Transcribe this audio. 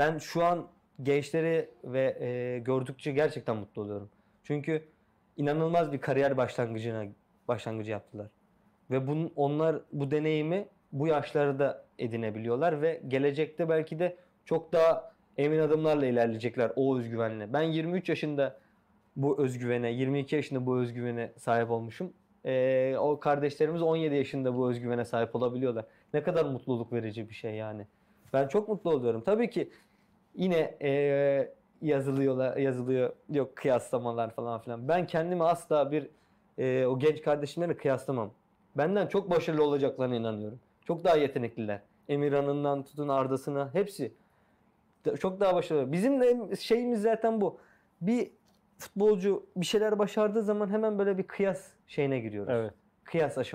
ben şu an gençleri ve e, gördükçe gerçekten mutlu oluyorum. Çünkü inanılmaz bir kariyer başlangıcına başlangıcı yaptılar. Ve bunun onlar bu deneyimi bu yaşlarda edinebiliyorlar ve gelecekte belki de çok daha emin adımlarla ilerleyecekler o özgüvenle. Ben 23 yaşında bu özgüvene, 22 yaşında bu özgüvene sahip olmuşum. Ee, o kardeşlerimiz 17 yaşında bu özgüvene sahip olabiliyorlar. Ne kadar mutluluk verici bir şey yani. Ben çok mutlu oluyorum. Tabii ki Yine e, yazılıyorlar, yazılıyor yok kıyaslamalar falan filan. Ben kendimi asla bir e, o genç kardeşimlerle kıyaslamam. Benden çok başarılı olacaklarına inanıyorum. Çok daha yetenekliler. Emirhan'ından tutun Arda'sına hepsi çok daha başarılı. Bizim de şeyimiz zaten bu. Bir futbolcu bir şeyler başardığı zaman hemen böyle bir kıyas şeyine giriyoruz. Evet. Kıyas aşaması.